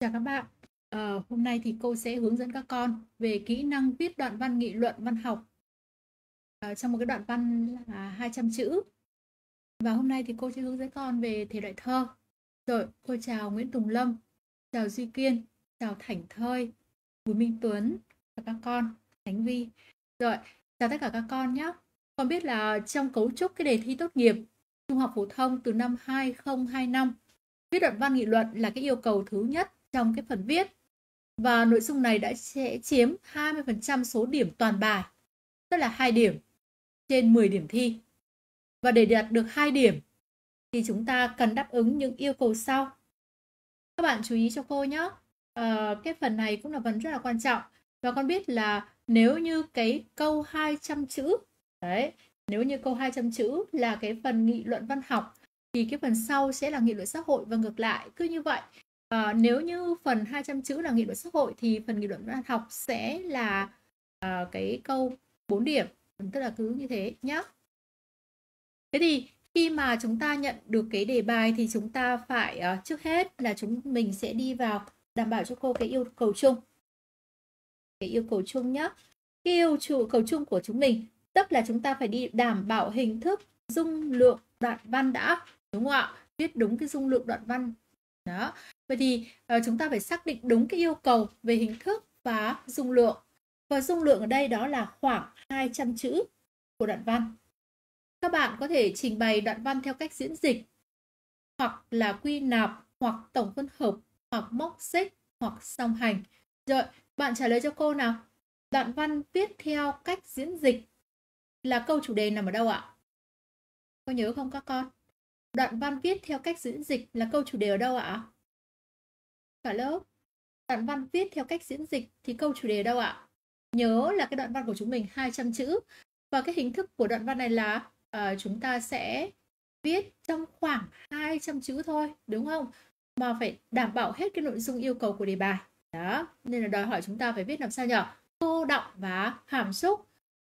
Chào các bạn, à, hôm nay thì cô sẽ hướng dẫn các con về kỹ năng viết đoạn văn nghị luận văn học à, trong một cái đoạn văn là 200 chữ và hôm nay thì cô sẽ hướng dẫn con về thể loại thơ rồi cô chào Nguyễn Tùng Lâm chào Duy Kiên chào Thảnh Thơi Bùi Minh Tuấn và các con thánh Vi rồi chào tất cả các con nhé con biết là trong cấu trúc cái đề thi tốt nghiệp trung học phổ thông từ năm 2025 viết đoạn văn nghị luận là cái yêu cầu thứ nhất trong cái phần viết. Và nội dung này đã sẽ chiếm 20% số điểm toàn bài, tức là 2 điểm trên 10 điểm thi. Và để đạt được 2 điểm thì chúng ta cần đáp ứng những yêu cầu sau. Các bạn chú ý cho cô nhé. À, cái phần này cũng là phần rất là quan trọng. Và con biết là nếu như cái câu 200 chữ, đấy, nếu như câu 200 chữ là cái phần nghị luận văn học thì cái phần sau sẽ là nghị luận xã hội và ngược lại cứ như vậy à, nếu như phần 200 chữ là nghị luận xã hội thì phần nghị luận văn học sẽ là à, cái câu 4 điểm tức là cứ như thế nhá thế thì khi mà chúng ta nhận được cái đề bài thì chúng ta phải uh, trước hết là chúng mình sẽ đi vào đảm bảo cho cô cái yêu cầu chung cái yêu cầu chung nhé cái yêu trụ cầu chung của chúng mình tức là chúng ta phải đi đảm bảo hình thức dung lượng đoạn văn đã đúng không ạ viết đúng cái dung lượng đoạn văn đó vậy thì uh, chúng ta phải xác định đúng cái yêu cầu về hình thức và dung lượng và dung lượng ở đây đó là khoảng 200 chữ của đoạn văn các bạn có thể trình bày đoạn văn theo cách diễn dịch hoặc là quy nạp hoặc tổng phân hợp hoặc móc xích hoặc song hành rồi bạn trả lời cho cô nào đoạn văn viết theo cách diễn dịch là câu chủ đề nằm ở đâu ạ có nhớ không các con Đoạn văn viết theo cách diễn dịch là câu chủ đề ở đâu ạ? Cả lớp. Đoạn văn viết theo cách diễn dịch thì câu chủ đề ở đâu ạ? Nhớ là cái đoạn văn của chúng mình 200 chữ và cái hình thức của đoạn văn này là uh, chúng ta sẽ viết trong khoảng 200 chữ thôi, đúng không? Mà phải đảm bảo hết cái nội dung yêu cầu của đề bài. Đó, nên là đòi hỏi chúng ta phải viết làm sao nhỉ? Cô động và hàm xúc.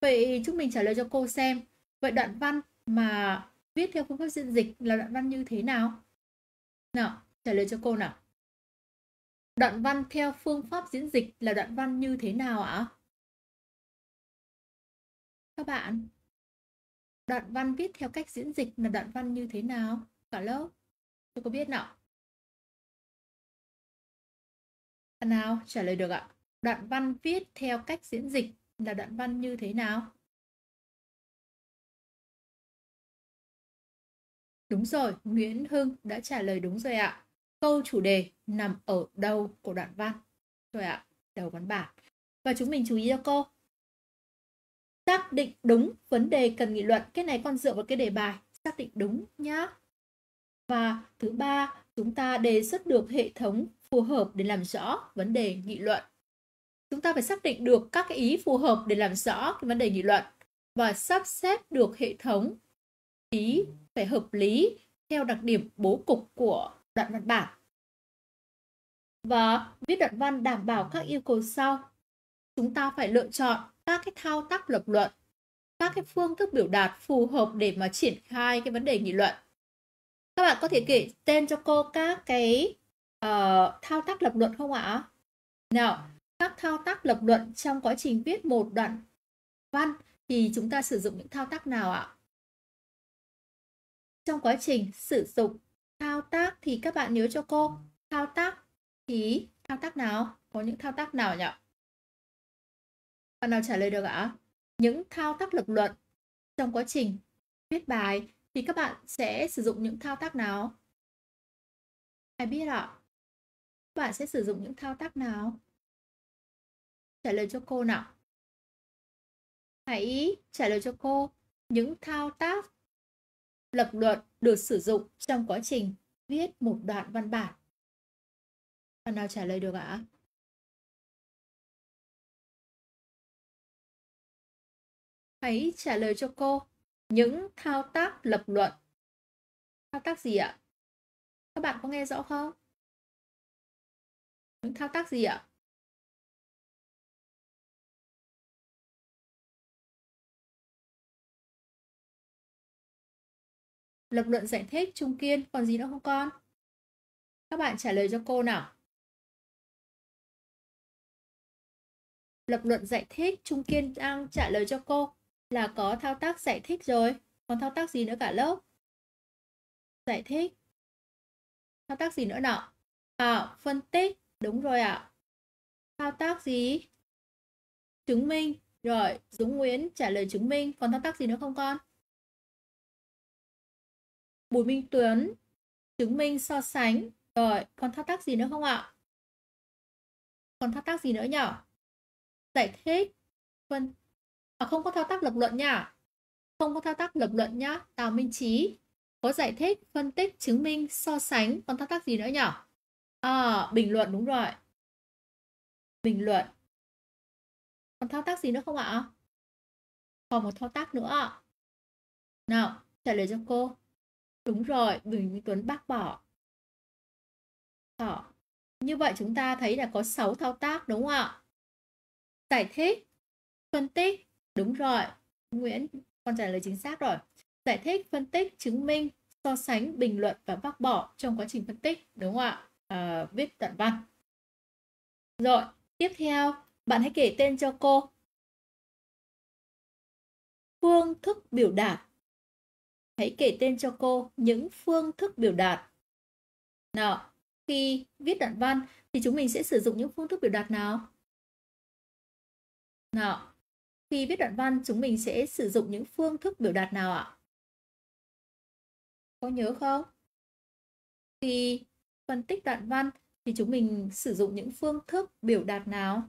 Vậy chúng mình trả lời cho cô xem. Vậy đoạn văn mà viết theo phương pháp diễn dịch là đoạn văn như thế nào? Nào, trả lời cho cô nào. Đoạn văn theo phương pháp diễn dịch là đoạn văn như thế nào ạ? Các bạn, đoạn văn viết theo cách diễn dịch là đoạn văn như thế nào? Cả lớp, cho cô biết nào. nào trả lời được ạ? Đoạn văn viết theo cách diễn dịch là đoạn văn như thế nào? Đúng rồi, Nguyễn Hưng đã trả lời đúng rồi ạ. Câu chủ đề nằm ở đâu của đoạn văn? Rồi ạ, đầu văn bản. Và chúng mình chú ý cho cô. Xác định đúng vấn đề cần nghị luận. Cái này con dựa vào cái đề bài. Xác định đúng nhá. Và thứ ba, chúng ta đề xuất được hệ thống phù hợp để làm rõ vấn đề nghị luận. Chúng ta phải xác định được các cái ý phù hợp để làm rõ cái vấn đề nghị luận và sắp xếp được hệ thống ý phải hợp lý theo đặc điểm bố cục của đoạn văn bản. Và viết đoạn văn đảm bảo các yêu cầu sau. Chúng ta phải lựa chọn các cái thao tác lập luận, các cái phương thức biểu đạt phù hợp để mà triển khai cái vấn đề nghị luận. Các bạn có thể kể tên cho cô các cái uh, thao tác lập luận không ạ? Nào, các thao tác lập luận trong quá trình viết một đoạn văn thì chúng ta sử dụng những thao tác nào ạ? trong quá trình sử dụng thao tác thì các bạn nhớ cho cô thao tác thì thao tác nào có những thao tác nào nhỉ bạn nào trả lời được ạ những thao tác lập luận trong quá trình viết bài thì các bạn sẽ sử dụng những thao tác nào ai biết ạ bạn sẽ sử dụng những thao tác nào trả lời cho cô nào hãy trả lời cho cô những thao tác lập luận được sử dụng trong quá trình viết một đoạn văn bản. Bạn nào trả lời được ạ? Hãy trả lời cho cô những thao tác lập luận. Thao tác gì ạ? Các bạn có nghe rõ không? Những thao tác gì ạ? Lập luận giải thích Trung Kiên còn gì nữa không con? Các bạn trả lời cho cô nào. Lập luận giải thích Trung Kiên đang trả lời cho cô là có thao tác giải thích rồi. Còn thao tác gì nữa cả lớp? Giải thích. Thao tác gì nữa nào? À, phân tích. Đúng rồi ạ. À. Thao tác gì? Chứng minh. Rồi, Dũng Nguyễn trả lời chứng minh. Còn thao tác gì nữa không con? Bùi Minh Tuấn chứng minh so sánh. Rồi, còn thao tác gì nữa không ạ? Còn thao tác gì nữa nhỉ? Giải thích. phân À, không có thao tác lập luận nha. Không có thao tác lập luận nhá. Tào Minh Chí Có giải thích, phân tích, chứng minh, so sánh. Còn thao tác gì nữa nhỉ? À, bình luận đúng rồi. Bình luận. Còn thao tác gì nữa không ạ? Còn một thao tác nữa. ạ? Nào, trả lời cho cô. Đúng rồi, Bùi Minh Tuấn bác bỏ. Thỏ, Như vậy chúng ta thấy là có 6 thao tác đúng không ạ? Giải thích, phân tích, đúng rồi. Nguyễn con trả lời chính xác rồi. Giải thích, phân tích, chứng minh, so sánh, bình luận và bác bỏ trong quá trình phân tích đúng không ạ? À, viết đoạn văn. Rồi, tiếp theo, bạn hãy kể tên cho cô. Phương thức biểu đạt hãy kể tên cho cô những phương thức biểu đạt. Nào, khi viết đoạn văn thì chúng mình sẽ sử dụng những phương thức biểu đạt nào? Nào, khi viết đoạn văn chúng mình sẽ sử dụng những phương thức biểu đạt nào ạ? Có nhớ không? Khi phân tích đoạn văn thì chúng mình sử dụng những phương thức biểu đạt nào?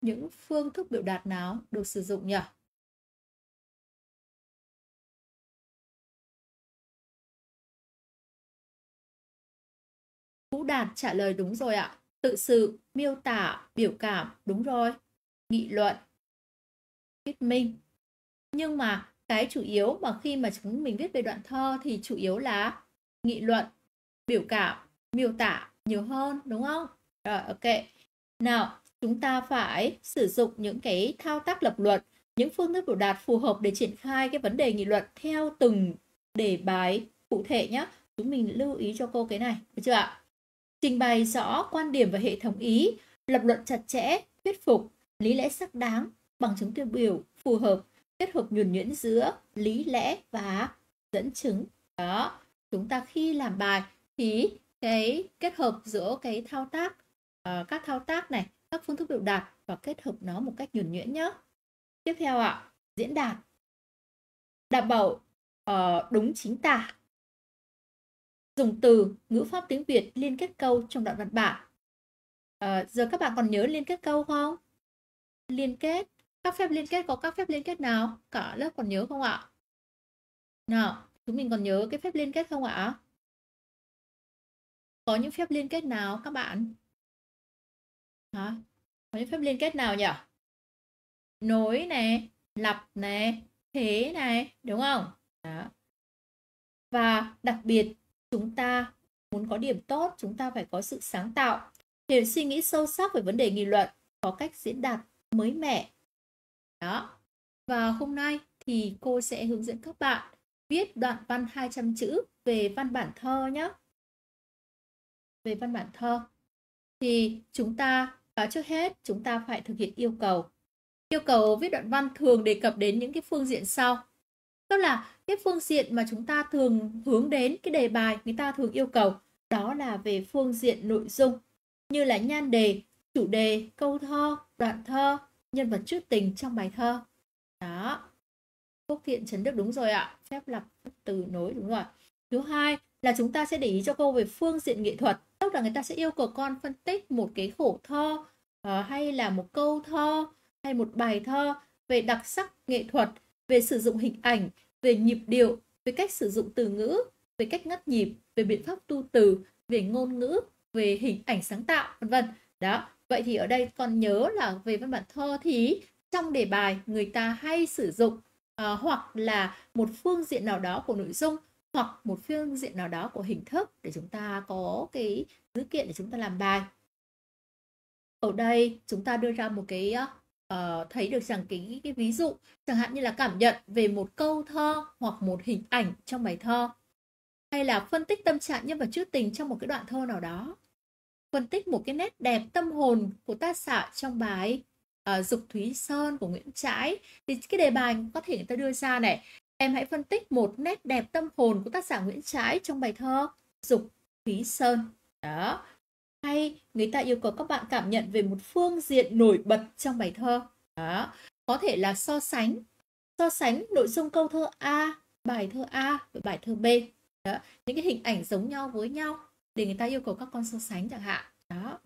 những phương thức biểu đạt nào được sử dụng nhỉ? Vũ Đạt trả lời đúng rồi ạ. Tự sự, miêu tả, biểu cảm, đúng rồi. Nghị luận, viết minh. Nhưng mà cái chủ yếu mà khi mà chúng mình viết về đoạn thơ thì chủ yếu là nghị luận, biểu cảm, miêu tả nhiều hơn, đúng không? Rồi, ok. Nào, chúng ta phải sử dụng những cái thao tác lập luận những phương thức biểu đạt phù hợp để triển khai cái vấn đề nghị luận theo từng đề bài cụ thể nhé chúng mình lưu ý cho cô cái này được chưa ạ trình bày rõ quan điểm và hệ thống ý lập luận chặt chẽ thuyết phục lý lẽ xác đáng bằng chứng tiêu biểu phù hợp kết hợp nhuần nhuyễn giữa lý lẽ và dẫn chứng đó chúng ta khi làm bài thì cái kết hợp giữa cái thao tác uh, các thao tác này các phương thức biểu đạt và kết hợp nó một cách nhuần nhuyễn nhé. Tiếp theo ạ, diễn đạt. Đảm bảo uh, đúng chính tả. Dùng từ, ngữ pháp tiếng Việt liên kết câu trong đoạn văn bản. Uh, giờ các bạn còn nhớ liên kết câu không? Liên kết. Các phép liên kết có các phép liên kết nào? Cả lớp còn nhớ không ạ? Nào, chúng mình còn nhớ cái phép liên kết không ạ? Có những phép liên kết nào các bạn? hả có những phép liên kết nào nhỉ nối này lập này thế này đúng không đó. và đặc biệt chúng ta muốn có điểm tốt chúng ta phải có sự sáng tạo để suy nghĩ sâu sắc về vấn đề nghị luận có cách diễn đạt mới mẻ đó và hôm nay thì cô sẽ hướng dẫn các bạn viết đoạn văn 200 chữ về văn bản thơ nhé về văn bản thơ thì chúng ta À, trước hết, chúng ta phải thực hiện yêu cầu. Yêu cầu viết đoạn văn thường đề cập đến những cái phương diện sau. tức là cái phương diện mà chúng ta thường hướng đến cái đề bài người ta thường yêu cầu đó là về phương diện nội dung như là nhan đề, chủ đề, câu thơ, đoạn thơ, nhân vật trước tình trong bài thơ. Đó. Phúc Thiện Trấn Đức đúng rồi ạ, phép lập từ nối đúng rồi. Thứ hai là chúng ta sẽ để ý cho câu về phương diện nghệ thuật lúc là người ta sẽ yêu cầu con phân tích một cái khổ thơ uh, ờ, hay là một câu thơ hay một bài thơ về đặc sắc nghệ thuật về sử dụng hình ảnh về nhịp điệu về cách sử dụng từ ngữ về cách ngắt nhịp về biện pháp tu từ về ngôn ngữ về hình ảnh sáng tạo vân vân đó vậy thì ở đây con nhớ là về văn bản thơ thì trong đề bài người ta hay sử dụng uh, hoặc là một phương diện nào đó của nội dung hoặc một phương diện nào đó của hình thức để chúng ta có cái dữ kiện để chúng ta làm bài. Ở đây chúng ta đưa ra một cái uh, thấy được rằng cái cái ví dụ chẳng hạn như là cảm nhận về một câu thơ hoặc một hình ảnh trong bài thơ hay là phân tích tâm trạng nhân vật trữ tình trong một cái đoạn thơ nào đó phân tích một cái nét đẹp tâm hồn của tác giả trong bài uh, Dục Thúy Sơn của Nguyễn Trãi thì cái đề bài có thể người ta đưa ra này Em hãy phân tích một nét đẹp tâm hồn của tác giả Nguyễn Trãi trong bài thơ Dục Khí Sơn. Đó. Hay người ta yêu cầu các bạn cảm nhận về một phương diện nổi bật trong bài thơ. Đó. Có thể là so sánh. So sánh nội dung câu thơ A, bài thơ A với bài thơ B. Đó. Những cái hình ảnh giống nhau với nhau để người ta yêu cầu các con so sánh chẳng hạn. Đó.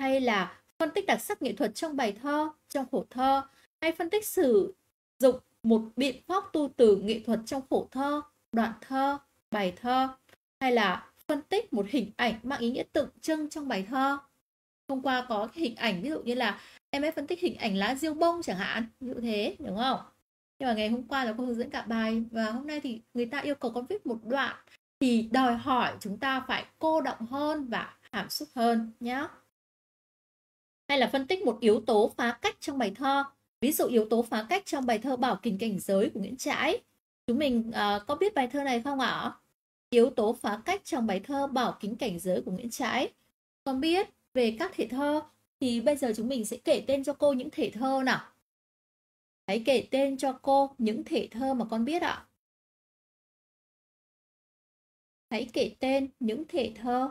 Hay là phân tích đặc sắc nghệ thuật trong bài thơ, trong khổ thơ hay phân tích sử dụng một biện pháp tu từ nghệ thuật trong khổ thơ, đoạn thơ, bài thơ hay là phân tích một hình ảnh mang ý nghĩa tượng trưng trong bài thơ. Hôm qua có cái hình ảnh ví dụ như là em ấy phân tích hình ảnh lá diêu bông chẳng hạn, ví dụ thế, đúng không? Nhưng mà ngày hôm qua là cô hướng dẫn cả bài và hôm nay thì người ta yêu cầu con viết một đoạn thì đòi hỏi chúng ta phải cô động hơn và hàm xúc hơn nhé. Hay là phân tích một yếu tố phá cách trong bài thơ. Ví dụ yếu tố phá cách trong bài thơ Bảo Kình Cảnh Giới của Nguyễn Trãi. Chúng mình uh, có biết bài thơ này không ạ? Yếu tố phá cách trong bài thơ Bảo Kính Cảnh Giới của Nguyễn Trãi. Còn biết về các thể thơ thì bây giờ chúng mình sẽ kể tên cho cô những thể thơ nào. Hãy kể tên cho cô những thể thơ mà con biết ạ. Hãy kể tên những thể thơ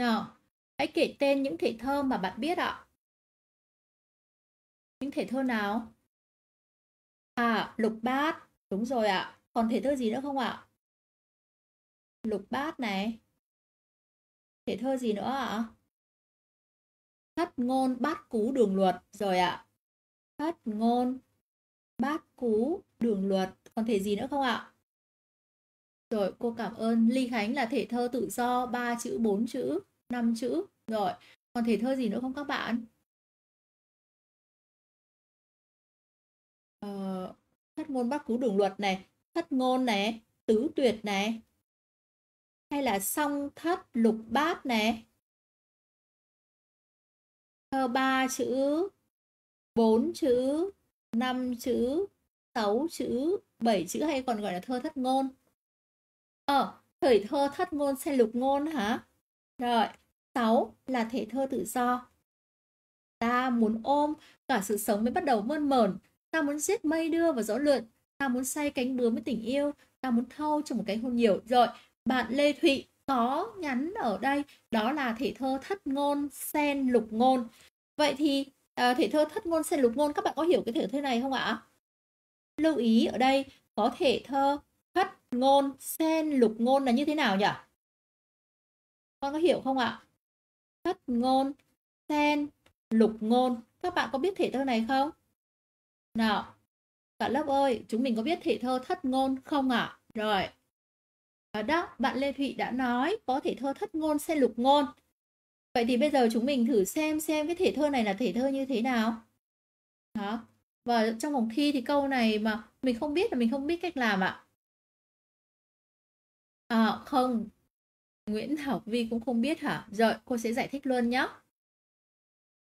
Nào, hãy kể tên những thể thơ mà bạn biết ạ. Những thể thơ nào? À, lục bát. Đúng rồi ạ. Còn thể thơ gì nữa không ạ? Lục bát này. Thể thơ gì nữa ạ? Thất ngôn bát cú đường luật. Rồi ạ. Thất ngôn bát cú đường luật. Còn thể gì nữa không ạ? Rồi, cô cảm ơn Ly Khánh là thể thơ tự do, ba chữ, bốn chữ. 5 chữ rồi còn thể thơ gì nữa không các bạn ờ, thất ngôn bắc cú đường luật này thất ngôn này tứ tuyệt này hay là song thất lục bát này thơ ba chữ bốn chữ năm chữ sáu chữ bảy chữ hay còn gọi là thơ thất ngôn ờ thời thơ thất ngôn xe lục ngôn hả rồi 6 là thể thơ tự do. Ta muốn ôm, cả sự sống mới bắt đầu mơn mởn. Ta muốn giết mây đưa vào gió lượn. Ta muốn say cánh bướm với tình yêu. Ta muốn thâu trong một cánh hôn nhiều. Rồi, bạn Lê Thụy có nhắn ở đây đó là thể thơ thất ngôn sen lục ngôn. Vậy thì à, thể thơ thất ngôn sen lục ngôn các bạn có hiểu cái thể thơ này không ạ? Lưu ý ở đây có thể thơ thất ngôn sen lục ngôn là như thế nào nhỉ? Con có hiểu không ạ? thất ngôn, sen, lục ngôn. Các bạn có biết thể thơ này không? Nào, cả lớp ơi, chúng mình có biết thể thơ thất ngôn không ạ? À? Rồi. Ở đó, bạn Lê Thụy đã nói có thể thơ thất ngôn, sen lục ngôn. Vậy thì bây giờ chúng mình thử xem xem cái thể thơ này là thể thơ như thế nào. Đó. Và trong vòng thi thì câu này mà mình không biết là mình không biết cách làm ạ. À. à, không, Nguyễn Học Vi cũng không biết hả? Rồi, cô sẽ giải thích luôn nhé.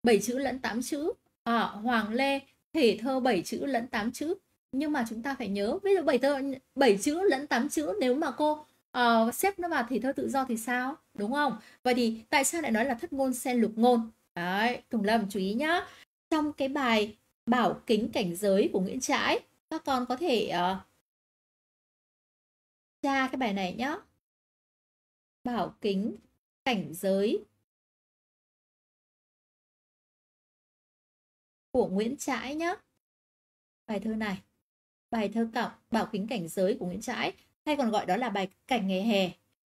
Bảy chữ lẫn tám chữ. À, Hoàng Lê, thể thơ bảy chữ lẫn tám chữ. Nhưng mà chúng ta phải nhớ, ví dụ bảy thơ bảy chữ lẫn tám chữ nếu mà cô uh, xếp nó vào thể thơ tự do thì sao? Đúng không? Vậy thì tại sao lại nói là thất ngôn xen lục ngôn? Đấy, Tùng Lâm chú ý nhá. Trong cái bài Bảo kính cảnh giới của Nguyễn Trãi, các con có thể uh, tra cái bài này nhé bảo kính cảnh giới của Nguyễn Trãi nhé. Bài thơ này, bài thơ cọc bảo kính cảnh giới của Nguyễn Trãi hay còn gọi đó là bài cảnh ngày hè.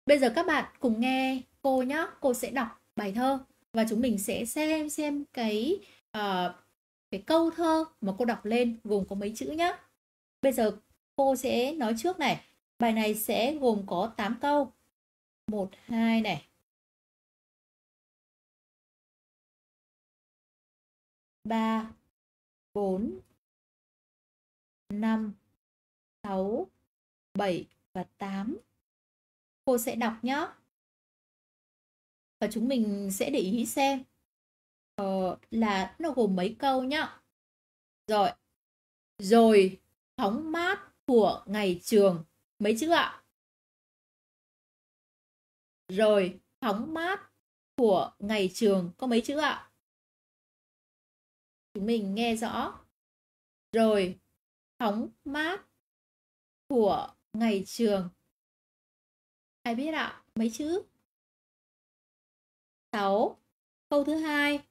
Bây giờ các bạn cùng nghe cô nhé, cô sẽ đọc bài thơ và chúng mình sẽ xem xem cái uh, cái câu thơ mà cô đọc lên gồm có mấy chữ nhé. Bây giờ cô sẽ nói trước này, bài này sẽ gồm có 8 câu 1 2 này. ba bốn năm sáu bảy và tám Cô sẽ đọc nhé. Và chúng mình sẽ để ý xem ờ, là nó gồm mấy câu nhá. Rồi. Rồi, phóng mát của ngày trường. Mấy chữ ạ? rồi hóng mát của ngày trường có mấy chữ ạ? Chúng mình nghe rõ. Rồi hóng mát của ngày trường. Ai biết ạ? Mấy chữ? 6. Câu thứ hai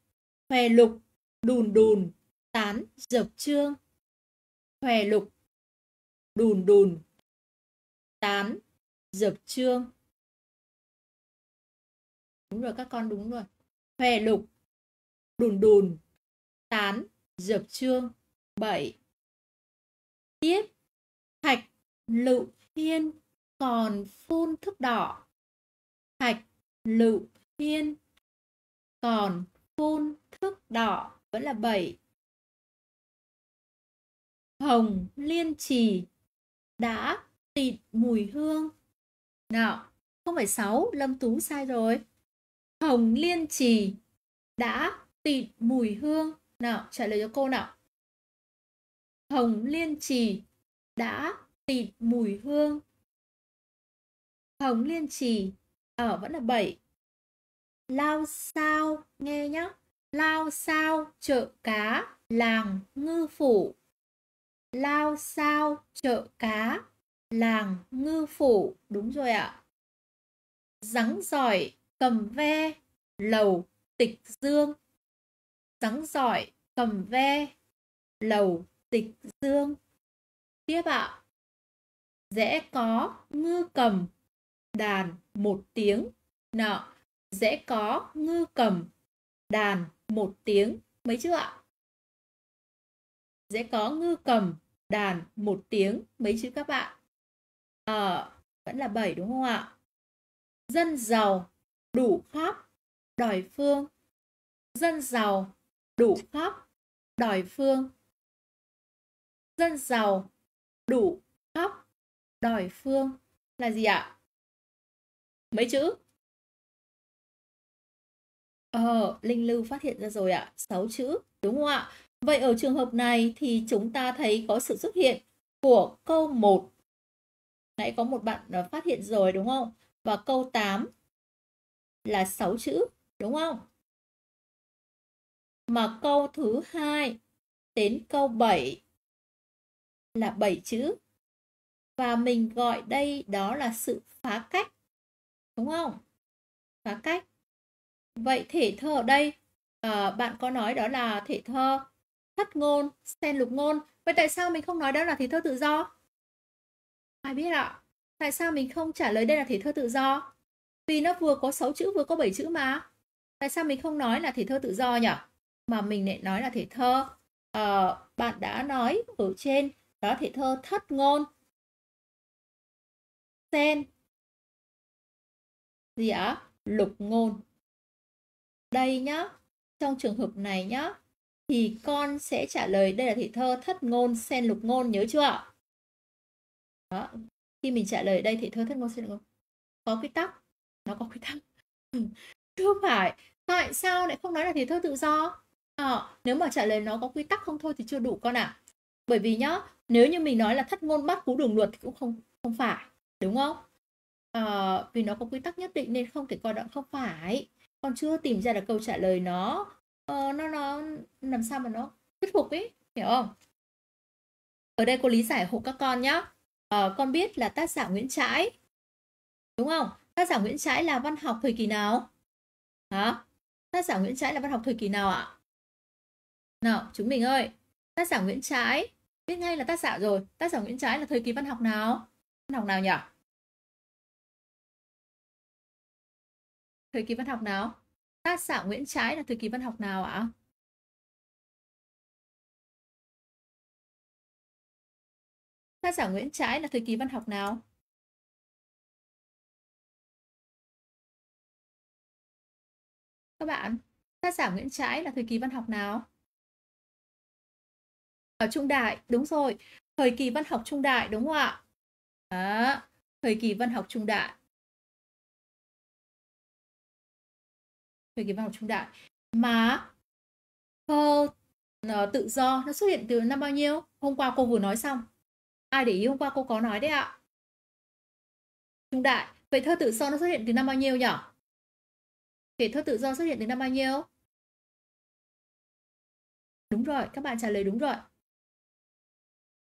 Hòe lục, đùn đùn, tán dập trương. Hòe lục, đùn đùn, tán dập trương đúng rồi các con đúng rồi huệ lục đùn đùn tán dập trương bảy tiếp thạch lựu thiên còn phun thức đỏ thạch lựu thiên còn phun thức đỏ vẫn là bảy hồng liên trì đã tịt mùi hương nào không phải sáu lâm tú sai rồi Hồng Liên Trì đã tịt mùi hương. Nào, trả lời cho cô nào. Hồng Liên Trì đã tịt mùi hương. Hồng Liên Trì ở ờ, vẫn là 7. Lao sao, nghe nhá. Lao sao chợ cá làng ngư phủ. Lao sao chợ cá làng ngư phủ. Đúng rồi ạ. Rắn giỏi cầm ve lầu tịch dương sáng giỏi cầm ve lầu tịch dương tiếp ạ dễ có ngư cầm đàn một tiếng nào dễ có ngư cầm đàn một tiếng mấy chữ ạ dễ có ngư cầm đàn một tiếng mấy chữ các bạn ờ à, vẫn là bảy đúng không ạ dân giàu đủ khắp, đòi phương. Dân giàu, đủ khắp, đòi phương. Dân giàu, đủ khắp, đòi phương là gì ạ? Mấy chữ? Ờ, Linh Lưu phát hiện ra rồi ạ, 6 chữ, đúng không ạ? Vậy ở trường hợp này thì chúng ta thấy có sự xuất hiện của câu 1. Nãy có một bạn ờ, phát hiện rồi đúng không? Và câu 8 là 6 chữ, đúng không? Mà câu thứ hai đến câu 7 là 7 chữ. Và mình gọi đây đó là sự phá cách. Đúng không? Phá cách. Vậy thể thơ ở đây, à, bạn có nói đó là thể thơ thất ngôn, sen lục ngôn. Vậy tại sao mình không nói đó là thể thơ tự do? Ai biết ạ? Tại sao mình không trả lời đây là thể thơ tự do? Vì nó vừa có 6 chữ vừa có 7 chữ mà. Tại sao mình không nói là thể thơ tự do nhỉ? Mà mình lại nói là thể thơ. À, bạn đã nói ở trên đó thể thơ thất ngôn. Sen. Gì ạ? Lục ngôn. Đây nhá. Trong trường hợp này nhá. Thì con sẽ trả lời đây là thể thơ thất ngôn sen lục ngôn nhớ chưa ạ? Đó. Khi mình trả lời đây thể thơ thất ngôn sen lục ngôn. Có quy tắc nó có quy tắc chứ không phải tại sao lại không nói là thể thơ tự do à, nếu mà trả lời nó có quy tắc không thôi thì chưa đủ con ạ à. bởi vì nhá nếu như mình nói là thất ngôn bắt cú đường luật thì cũng không không phải đúng không à, vì nó có quy tắc nhất định nên không thể coi đó không phải con chưa tìm ra được câu trả lời nó ờ, nó nó làm sao mà nó thuyết phục ấy hiểu không ở đây cô lý giải hộ các con nhá, à, con biết là tác giả nguyễn trãi đúng không Tác giả Nguyễn Trãi là văn học thời kỳ nào? Hả? Tác giả Nguyễn Trãi là văn học thời kỳ nào ạ? Nào, chúng mình ơi, tác giả Nguyễn Trãi, biết ngay là tác giả rồi, tác giả Nguyễn Trãi là thời kỳ văn học nào? Văn học nào nhỉ? Thời kỳ văn học nào? Tác giả Nguyễn Trãi là thời kỳ văn học nào ạ? Tác giả Nguyễn Trãi là thời kỳ văn học nào? Các bạn, tác giả Nguyễn Trãi là thời kỳ văn học nào? Ở trung đại, đúng rồi. Thời kỳ văn học trung đại đúng không ạ? Đó, thời kỳ văn học trung đại. Thời kỳ văn học trung đại. Mà thơ ờ, tự do nó xuất hiện từ năm bao nhiêu? Hôm qua cô vừa nói xong. Ai để ý hôm qua cô có nói đấy ạ? Trung đại. Vậy thơ tự do nó xuất hiện từ năm bao nhiêu nhỉ? kể thơ tự do xuất hiện từ năm bao nhiêu? Đúng rồi, các bạn trả lời đúng rồi.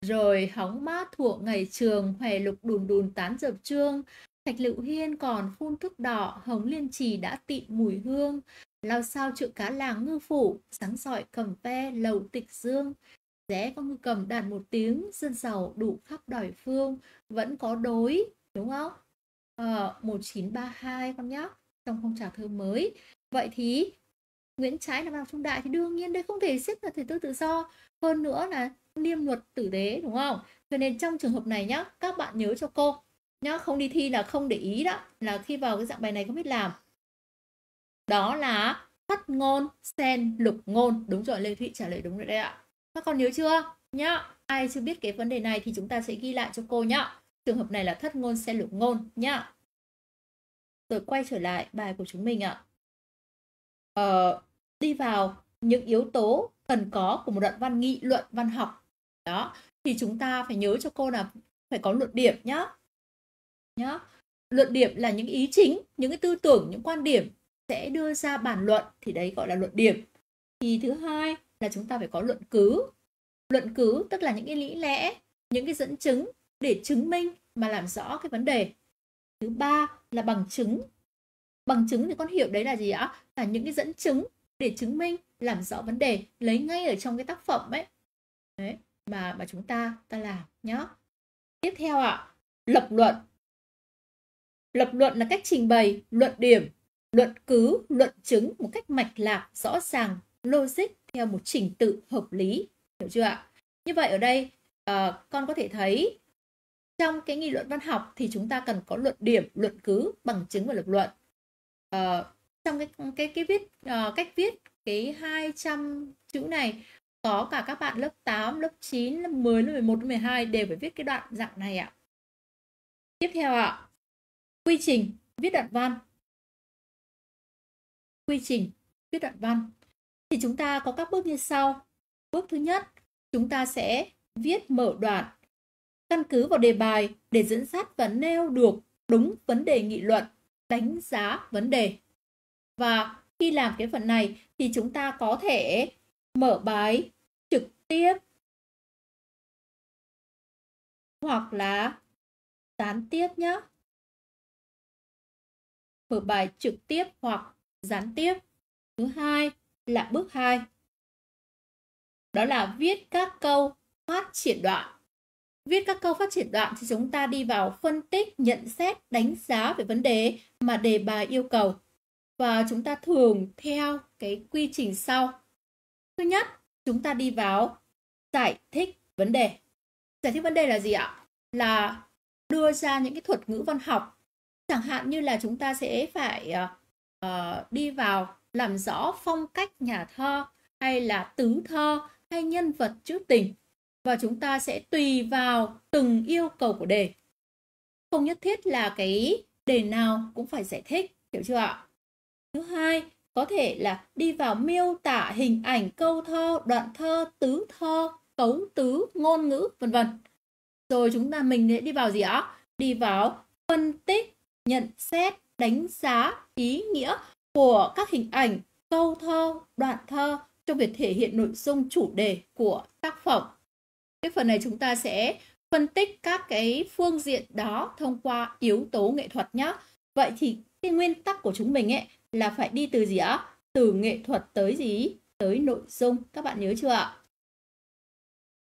Rồi hóng mát thuộc ngày trường, hòe lục đùn đùn tán dập trương, thạch lựu hiên còn phun thức đỏ, hồng liên trì đã tịn mùi hương, lao sao trự cá làng ngư phủ, sáng sỏi cầm ve lầu tịch dương, rẽ con ngư cầm đàn một tiếng, dân giàu đủ khắp đòi phương, vẫn có đối, đúng không? Ờ, 1932 con nhóc trong phong trào thơ mới vậy thì Nguyễn trãi là vào trung đại thì đương nhiên đây không thể xếp là thể tư tự do hơn nữa là niêm luật tử tế đúng không cho nên trong trường hợp này nhá các bạn nhớ cho cô nhá không đi thi là không để ý đó là khi vào cái dạng bài này không biết làm đó là phát ngôn sen lục ngôn đúng rồi lê thụy trả lời đúng rồi đấy ạ các con nhớ chưa nhá ai chưa biết cái vấn đề này thì chúng ta sẽ ghi lại cho cô nhá trường hợp này là thất ngôn sen lục ngôn nhá rồi quay trở lại bài của chúng mình ạ. Ờ, đi vào những yếu tố cần có của một đoạn văn nghị luận văn học. Đó, thì chúng ta phải nhớ cho cô là phải có luận điểm nhá. Nhá. Luận điểm là những ý chính, những cái tư tưởng, những quan điểm sẽ đưa ra bản luận thì đấy gọi là luận điểm. Thì thứ hai là chúng ta phải có luận cứ. Luận cứ tức là những cái lý lẽ, những cái dẫn chứng để chứng minh mà làm rõ cái vấn đề thứ ba là bằng chứng bằng chứng thì con hiểu đấy là gì ạ là những cái dẫn chứng để chứng minh làm rõ vấn đề lấy ngay ở trong cái tác phẩm ấy đấy mà mà chúng ta ta làm nhá tiếp theo ạ lập luận lập luận là cách trình bày luận điểm luận cứ luận chứng một cách mạch lạc rõ ràng logic theo một trình tự hợp lý hiểu chưa ạ như vậy ở đây à, con có thể thấy trong cái nghị luận văn học thì chúng ta cần có luận điểm luận cứ bằng chứng và lập luận uh, trong cái cái cái viết uh, cách viết cái 200 chữ này có cả các bạn lớp 8, lớp 9, lớp 10, lớp 11, lớp 12 đều phải viết cái đoạn dạng này ạ. Tiếp theo ạ, quy trình viết đoạn văn. Quy trình viết đoạn văn. Thì chúng ta có các bước như sau. Bước thứ nhất, chúng ta sẽ viết mở đoạn căn cứ vào đề bài để dẫn dắt và nêu được đúng vấn đề nghị luận, đánh giá vấn đề. Và khi làm cái phần này thì chúng ta có thể mở bài trực tiếp hoặc là gián tiếp nhé. Mở bài trực tiếp hoặc gián tiếp. Thứ hai là bước 2. Đó là viết các câu phát triển đoạn. Viết các câu phát triển đoạn thì chúng ta đi vào phân tích, nhận xét, đánh giá về vấn đề mà đề bài yêu cầu. Và chúng ta thường theo cái quy trình sau. Thứ nhất, chúng ta đi vào giải thích vấn đề. Giải thích vấn đề là gì ạ? Là đưa ra những cái thuật ngữ văn học. Chẳng hạn như là chúng ta sẽ phải uh, đi vào làm rõ phong cách nhà thơ hay là tứ thơ hay nhân vật trữ tình và chúng ta sẽ tùy vào từng yêu cầu của đề. Không nhất thiết là cái đề nào cũng phải giải thích, hiểu chưa ạ? Thứ hai, có thể là đi vào miêu tả hình ảnh câu thơ, đoạn thơ, tứ thơ, cấu tứ, ngôn ngữ, vân vân. Rồi chúng ta mình sẽ đi vào gì ạ? Đi vào phân tích, nhận xét, đánh giá ý nghĩa của các hình ảnh, câu thơ, đoạn thơ trong việc thể hiện nội dung chủ đề của tác phẩm cái phần này chúng ta sẽ phân tích các cái phương diện đó thông qua yếu tố nghệ thuật nhé vậy thì cái nguyên tắc của chúng mình ấy là phải đi từ gì ạ từ nghệ thuật tới gì tới nội dung các bạn nhớ chưa ạ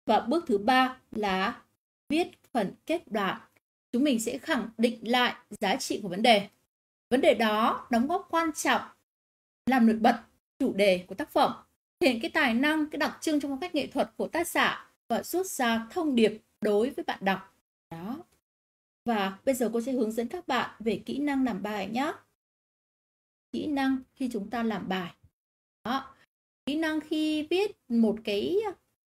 và bước thứ ba là viết phần kết đoạn chúng mình sẽ khẳng định lại giá trị của vấn đề vấn đề đó đóng góp quan trọng làm nổi bật chủ đề của tác phẩm hiện cái tài năng cái đặc trưng trong phong cách nghệ thuật của tác giả và rút ra thông điệp đối với bạn đọc. Đó. Và bây giờ cô sẽ hướng dẫn các bạn về kỹ năng làm bài nhé. Kỹ năng khi chúng ta làm bài. Đó. Kỹ năng khi viết một cái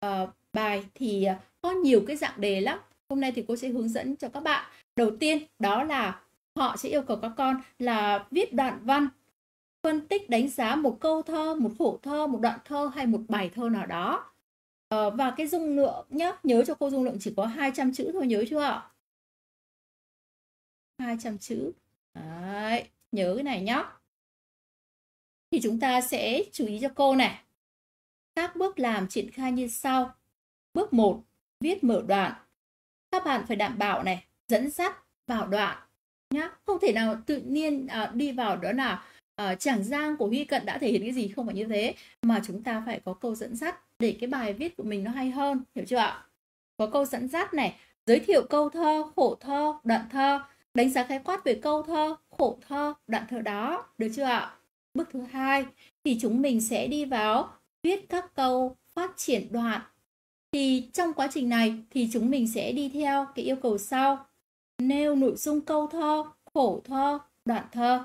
uh, bài thì có nhiều cái dạng đề lắm. Hôm nay thì cô sẽ hướng dẫn cho các bạn. Đầu tiên đó là họ sẽ yêu cầu các con là viết đoạn văn phân tích đánh giá một câu thơ, một khổ thơ, một đoạn thơ hay một bài thơ nào đó Ờ, và cái dung lượng nhá, nhớ cho cô dung lượng chỉ có 200 chữ thôi nhớ chưa ạ? 200 chữ. Đấy, nhớ cái này nhá. Thì chúng ta sẽ chú ý cho cô này. Các bước làm triển khai như sau. Bước 1, viết mở đoạn. Các bạn phải đảm bảo này, dẫn dắt vào đoạn nhá. Không thể nào tự nhiên à, đi vào đó là à, chàng giang của Huy Cận đã thể hiện cái gì không phải như thế mà chúng ta phải có câu dẫn dắt để cái bài viết của mình nó hay hơn hiểu chưa ạ có câu dẫn dắt này giới thiệu câu thơ khổ thơ đoạn thơ đánh giá khái quát về câu thơ khổ thơ đoạn thơ đó được chưa ạ bước thứ hai thì chúng mình sẽ đi vào viết các câu phát triển đoạn thì trong quá trình này thì chúng mình sẽ đi theo cái yêu cầu sau nêu nội dung câu thơ khổ thơ đoạn thơ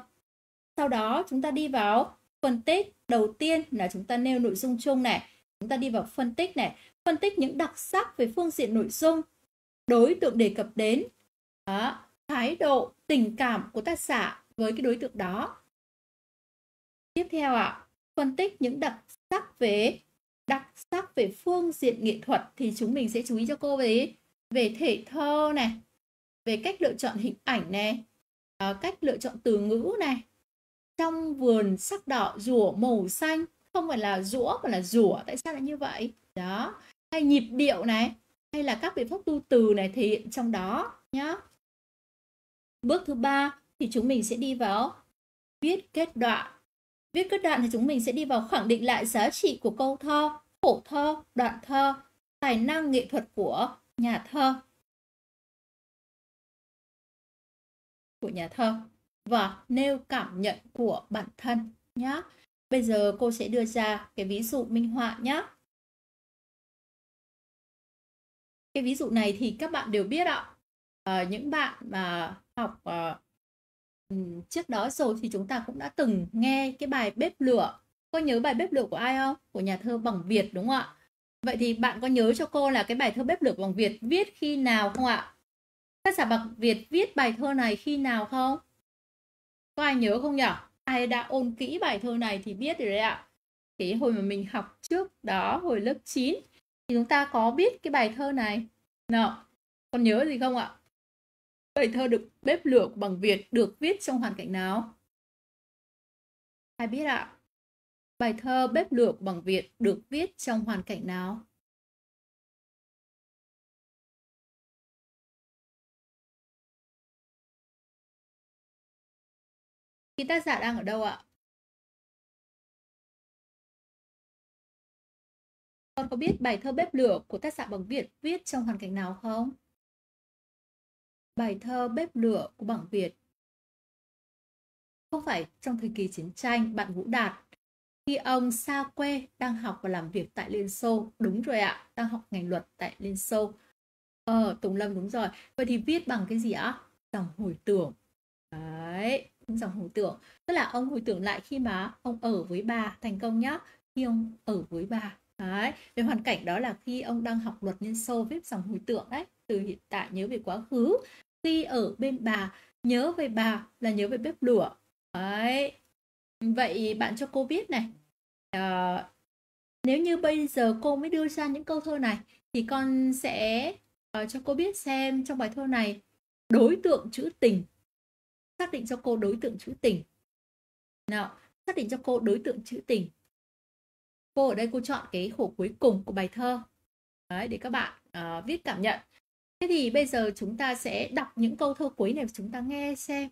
sau đó chúng ta đi vào phân tích đầu tiên là chúng ta nêu nội dung chung này Chúng ta đi vào phân tích này, phân tích những đặc sắc về phương diện nội dung, đối tượng đề cập đến, đó, thái độ, tình cảm của tác giả với cái đối tượng đó. Tiếp theo ạ, à, phân tích những đặc sắc về đặc sắc về phương diện nghệ thuật thì chúng mình sẽ chú ý cho cô về về thể thơ này, về cách lựa chọn hình ảnh này, ờ, cách lựa chọn từ ngữ này, trong vườn sắc đỏ rùa màu xanh không phải là rũa mà là rủa tại sao lại như vậy đó hay nhịp điệu này hay là các biện pháp tu từ này thể hiện trong đó nhá bước thứ ba thì chúng mình sẽ đi vào viết kết đoạn viết kết đoạn thì chúng mình sẽ đi vào khẳng định lại giá trị của câu thơ khổ thơ đoạn thơ tài năng nghệ thuật của nhà thơ của nhà thơ và nêu cảm nhận của bản thân nhé Bây giờ cô sẽ đưa ra cái ví dụ minh họa nhé. Cái ví dụ này thì các bạn đều biết ạ. À, những bạn mà học à, trước đó rồi thì chúng ta cũng đã từng nghe cái bài bếp lửa. Cô nhớ bài bếp lửa của ai không? Của nhà thơ Bằng Việt đúng không ạ? Vậy thì bạn có nhớ cho cô là cái bài thơ bếp lửa bằng Việt viết khi nào không ạ? Tác giả bằng Việt viết bài thơ này khi nào không? Có ai nhớ không nhỉ? ai đã ôn kỹ bài thơ này thì biết rồi đấy ạ cái hồi mà mình học trước đó hồi lớp 9 thì chúng ta có biết cái bài thơ này nào còn nhớ gì không ạ bài thơ được bếp lửa bằng việt được viết trong hoàn cảnh nào ai biết ạ bài thơ bếp lửa bằng việt được viết trong hoàn cảnh nào thì tác giả đang ở đâu ạ? Con có biết bài thơ Bếp lửa của tác giả Bằng Việt viết trong hoàn cảnh nào không? Bài thơ Bếp lửa của Bằng Việt không phải trong thời kỳ chiến tranh bạn Vũ Đạt khi ông xa quê đang học và làm việc tại Liên Xô đúng rồi ạ đang học ngành luật tại Liên Xô ờ Tùng Lâm đúng rồi vậy thì viết bằng cái gì ạ dòng hồi tưởng đấy dòng hồi tưởng tức là ông hồi tưởng lại khi mà ông ở với bà thành công nhá khi ông ở với bà đấy về hoàn cảnh đó là khi ông đang học luật liên xô viết dòng hồi tưởng đấy từ hiện tại nhớ về quá khứ khi ở bên bà nhớ về bà là nhớ về bếp lửa đấy vậy bạn cho cô biết này uh, nếu như bây giờ cô mới đưa ra những câu thơ này thì con sẽ uh, cho cô biết xem trong bài thơ này đối tượng chữ tình xác định cho cô đối tượng chữ tình nào xác định cho cô đối tượng chữ tình cô ở đây cô chọn cái khổ cuối cùng của bài thơ Đấy, để các bạn uh, ờ, viết cảm nhận thế thì bây giờ chúng ta sẽ đọc những câu thơ cuối này chúng ta nghe xem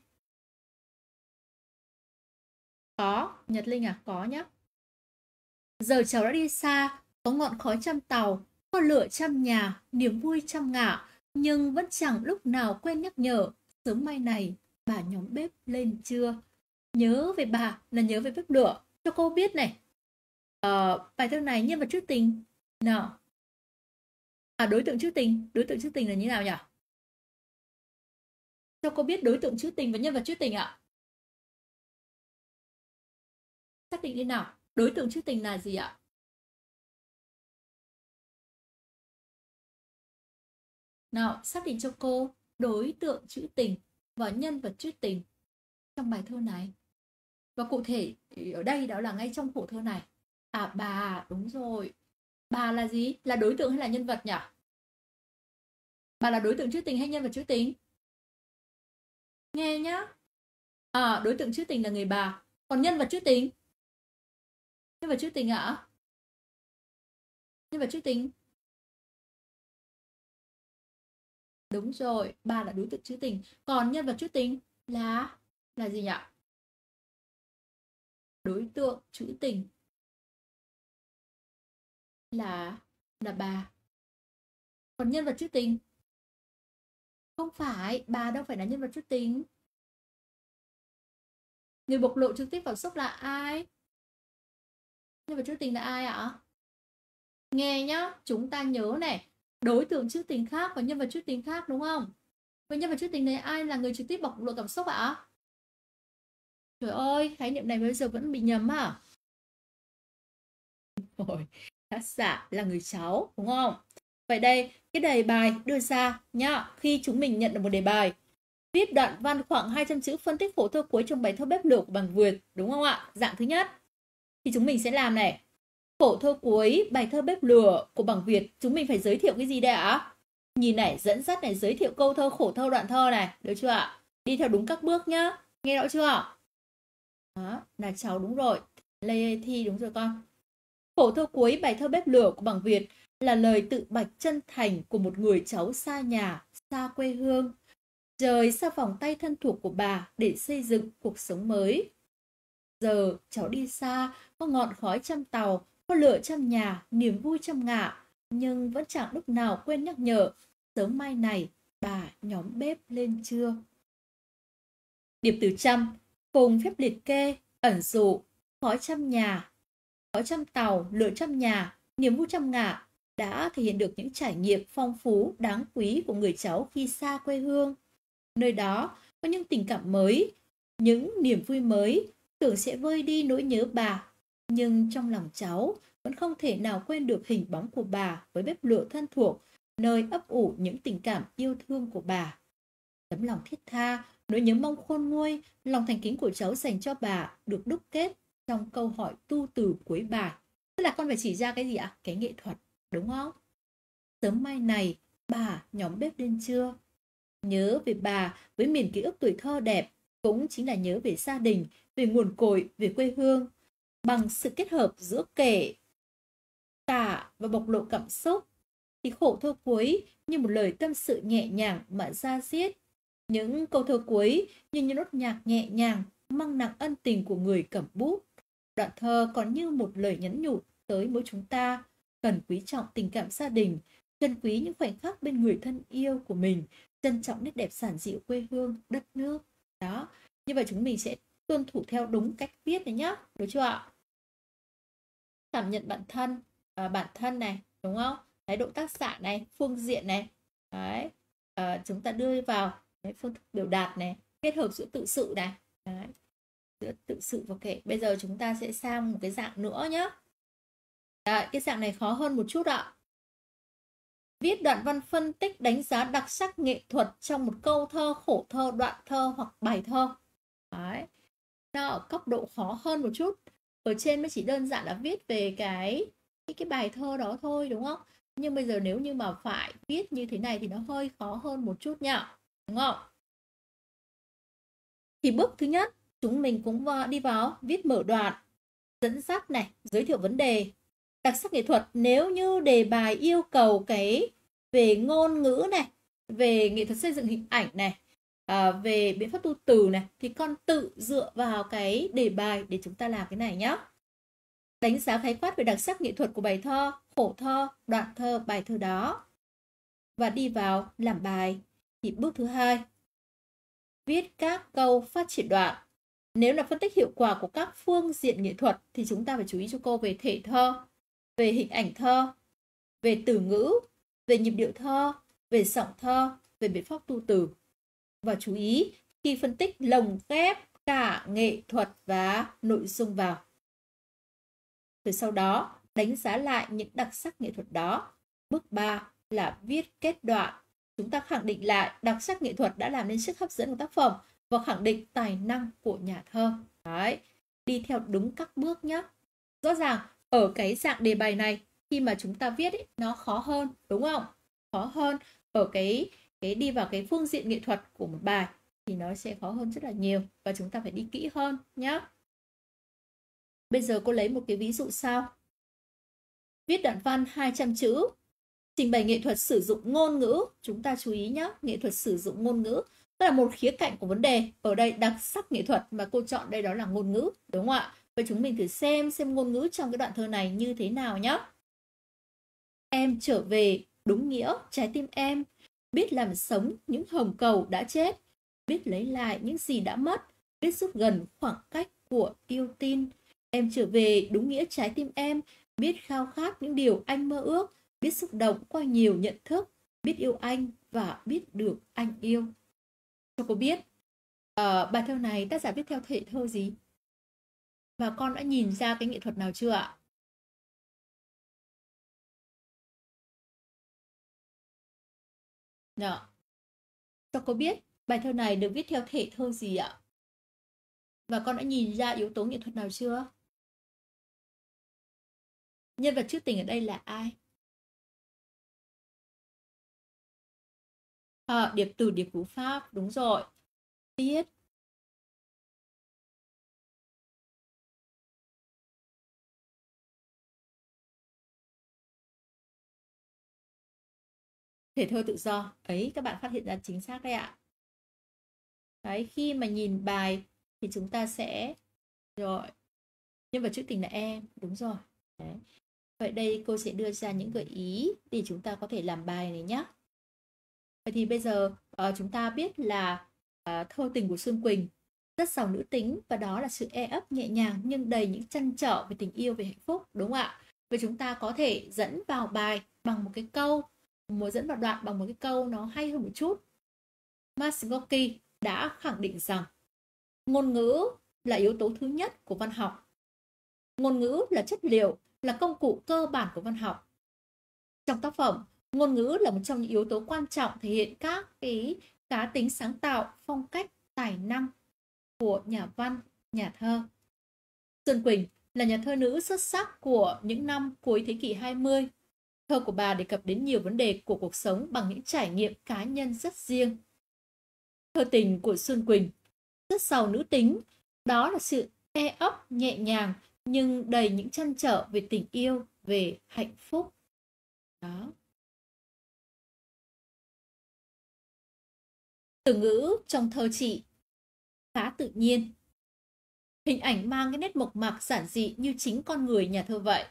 có nhật linh à có nhá giờ cháu đã đi xa có ngọn khói trăm tàu có lửa trăm nhà niềm vui trăm ngả nhưng vẫn chẳng lúc nào quên nhắc nhở sớm mai này bà nhóm bếp lên chưa nhớ về bà là nhớ về bếp lửa cho cô biết này ờ, bài thơ này nhân vật trước tình nào à đối tượng trước tình đối tượng trước tình là như nào nhỉ cho cô biết đối tượng trước tình và nhân vật trước tình ạ xác định đi nào đối tượng trước tình là gì ạ nào xác định cho cô đối tượng chữ tình và nhân vật truyết tình trong bài thơ này và cụ thể ở đây đó là ngay trong khổ thơ này à bà đúng rồi bà là gì là đối tượng hay là nhân vật nhỉ bà là đối tượng trữ tình hay nhân vật trữ tình nghe nhá à đối tượng trữ tình là người bà còn nhân vật trữ tình nhân vật trữ tình ạ à? nhân vật trữ tình Đúng rồi, ba là đối tượng trữ tình. Còn nhân vật trữ tình là là gì nhỉ? Đối tượng trữ tình là là bà. Còn nhân vật trữ tình không phải, bà đâu phải là nhân vật trữ tình. Người bộc lộ trực tiếp cảm xúc là ai? Nhân vật trữ tình là ai ạ? Nghe nhá, chúng ta nhớ này, đối tượng trước tính khác và nhân vật trước tính khác đúng không? Vậy nhân vật trước tính này ai là người trực tiếp bộc lộ cảm xúc ạ? À? Trời ơi, khái niệm này bây giờ vẫn bị nhầm à? Rồi, tác giả là người cháu, đúng không? Vậy đây, cái đề bài đưa ra nhá, khi chúng mình nhận được một đề bài. Viết đoạn văn khoảng 200 chữ phân tích khổ thơ cuối trong bài thơ bếp lửa của bằng Việt, đúng không ạ? Dạng thứ nhất. Thì chúng mình sẽ làm này, Khổ thơ cuối, bài thơ bếp lửa của bằng Việt, chúng mình phải giới thiệu cái gì đây ạ? Nhìn này, dẫn dắt này, giới thiệu câu thơ, khổ thơ, đoạn thơ này, được chưa ạ? Đi theo đúng các bước nhá, nghe rõ chưa ạ? Đó, là cháu đúng rồi, Lê Thi đúng rồi con. khổ thơ cuối, bài thơ bếp lửa của bằng Việt là lời tự bạch chân thành của một người cháu xa nhà, xa quê hương, rời xa vòng tay thân thuộc của bà để xây dựng cuộc sống mới. Giờ cháu đi xa, có ngọn khói trăm tàu có lửa trong nhà, niềm vui trong ngạ, nhưng vẫn chẳng lúc nào quên nhắc nhở. Sớm mai này, bà nhóm bếp lên trưa. Điệp từ trăm, cùng phép liệt kê, ẩn dụ, khói trăm nhà, khói trăm tàu, lửa trăm nhà, niềm vui trăm ngạ đã thể hiện được những trải nghiệm phong phú, đáng quý của người cháu khi xa quê hương. Nơi đó có những tình cảm mới, những niềm vui mới, tưởng sẽ vơi đi nỗi nhớ bà nhưng trong lòng cháu vẫn không thể nào quên được hình bóng của bà với bếp lửa thân thuộc, nơi ấp ủ những tình cảm yêu thương của bà. Tấm lòng thiết tha, nỗi nhớ mong khôn nguôi, lòng thành kính của cháu dành cho bà được đúc kết trong câu hỏi tu từ cuối bài. Tức là con phải chỉ ra cái gì ạ? Cái nghệ thuật, đúng không? Sớm mai này, bà nhóm bếp lên chưa? Nhớ về bà với miền ký ức tuổi thơ đẹp, cũng chính là nhớ về gia đình, về nguồn cội, về quê hương, bằng sự kết hợp giữa kể, tả và bộc lộ cảm xúc, thì khổ thơ cuối như một lời tâm sự nhẹ nhàng mà ra diết. Những câu thơ cuối như những nốt nhạc nhẹ nhàng mang nặng ân tình của người cầm bút. Đoạn thơ còn như một lời nhắn nhủ tới mỗi chúng ta cần quý trọng tình cảm gia đình, trân quý những khoảnh khắc bên người thân yêu của mình, trân trọng nét đẹp sản dịu quê hương, đất nước. Đó, như vậy chúng mình sẽ tuân thủ theo đúng cách viết đấy nhá được chưa ạ cảm nhận bản thân à, bản thân này đúng không thái độ tác giả này phương diện này đấy à, chúng ta đưa vào đấy, phương thức biểu đạt này kết hợp giữa tự sự này đấy giữa tự sự và kể bây giờ chúng ta sẽ sang một cái dạng nữa nhé Đấy, à, cái dạng này khó hơn một chút ạ viết đoạn văn phân tích đánh giá đặc sắc nghệ thuật trong một câu thơ khổ thơ đoạn thơ hoặc bài thơ Đấy nó ở cấp độ khó hơn một chút ở trên mới chỉ đơn giản là viết về cái cái, cái bài thơ đó thôi đúng không nhưng bây giờ nếu như mà phải viết như thế này thì nó hơi khó hơn một chút nhá đúng không thì bước thứ nhất chúng mình cũng đi vào viết mở đoạn dẫn dắt này giới thiệu vấn đề đặc sắc nghệ thuật nếu như đề bài yêu cầu cái về ngôn ngữ này về nghệ thuật xây dựng hình ảnh này à, về biện pháp tu từ này thì con tự dựa vào cái đề bài để chúng ta làm cái này nhé đánh giá khái quát về đặc sắc nghệ thuật của bài thơ khổ thơ đoạn thơ bài thơ đó và đi vào làm bài thì bước thứ hai viết các câu phát triển đoạn nếu là phân tích hiệu quả của các phương diện nghệ thuật thì chúng ta phải chú ý cho cô về thể thơ về hình ảnh thơ về từ ngữ về nhịp điệu thơ về giọng thơ về biện pháp tu từ và chú ý khi phân tích lồng ghép cả nghệ thuật và nội dung vào. Rồi sau đó, đánh giá lại những đặc sắc nghệ thuật đó. Bước 3 là viết kết đoạn. Chúng ta khẳng định lại đặc sắc nghệ thuật đã làm nên sức hấp dẫn của tác phẩm và khẳng định tài năng của nhà thơ. Đấy, đi theo đúng các bước nhé. Rõ ràng ở cái dạng đề bài này khi mà chúng ta viết ấy, nó khó hơn đúng không? Khó hơn ở cái cái đi vào cái phương diện nghệ thuật của một bài thì nó sẽ khó hơn rất là nhiều và chúng ta phải đi kỹ hơn nhé. Bây giờ cô lấy một cái ví dụ sau. Viết đoạn văn 200 chữ. Trình bày nghệ thuật sử dụng ngôn ngữ. Chúng ta chú ý nhé, nghệ thuật sử dụng ngôn ngữ. Tức là một khía cạnh của vấn đề. Ở đây đặc sắc nghệ thuật mà cô chọn đây đó là ngôn ngữ. Đúng không ạ? Vậy chúng mình thử xem xem ngôn ngữ trong cái đoạn thơ này như thế nào nhé. Em trở về đúng nghĩa trái tim em biết làm sống những hồng cầu đã chết, biết lấy lại những gì đã mất, biết rút gần khoảng cách của yêu tin. Em trở về đúng nghĩa trái tim em, biết khao khát những điều anh mơ ước, biết xúc động qua nhiều nhận thức, biết yêu anh và biết được anh yêu. Cho cô biết, à, bài thơ này tác giả viết theo thể thơ gì? Và con đã nhìn ra cái nghệ thuật nào chưa ạ? Dạ. Cho cô biết bài thơ này được viết theo thể thơ gì ạ? Và con đã nhìn ra yếu tố nghệ thuật nào chưa? Nhân vật trước tình ở đây là ai? À, điệp từ điệp cú pháp, đúng rồi. Tiết thể thơ tự do ấy các bạn phát hiện ra chính xác đấy ạ đấy khi mà nhìn bài thì chúng ta sẽ rồi nhân vật trữ tình là em đúng rồi đấy. vậy đây cô sẽ đưa ra những gợi ý để chúng ta có thể làm bài này nhé vậy thì bây giờ uh, chúng ta biết là uh, thơ tình của xuân quỳnh rất giàu nữ tính và đó là sự e ấp nhẹ nhàng nhưng đầy những trăn trở về tình yêu về hạnh phúc đúng không ạ vậy chúng ta có thể dẫn vào bài bằng một cái câu muốn dẫn vào đoạn bằng một cái câu nó hay hơn một chút. Masgoki đã khẳng định rằng ngôn ngữ là yếu tố thứ nhất của văn học. Ngôn ngữ là chất liệu, là công cụ cơ bản của văn học. Trong tác phẩm, ngôn ngữ là một trong những yếu tố quan trọng thể hiện các cái cá tính sáng tạo, phong cách, tài năng của nhà văn, nhà thơ. Xuân Quỳnh là nhà thơ nữ xuất sắc của những năm cuối thế kỷ 20 Thơ của bà đề cập đến nhiều vấn đề của cuộc sống bằng những trải nghiệm cá nhân rất riêng. Thơ tình của Xuân Quỳnh rất giàu nữ tính, đó là sự e ấp nhẹ nhàng nhưng đầy những trăn trở về tình yêu, về hạnh phúc. Đó. Từ ngữ trong thơ chị khá tự nhiên. Hình ảnh mang cái nét mộc mạc giản dị như chính con người nhà thơ vậy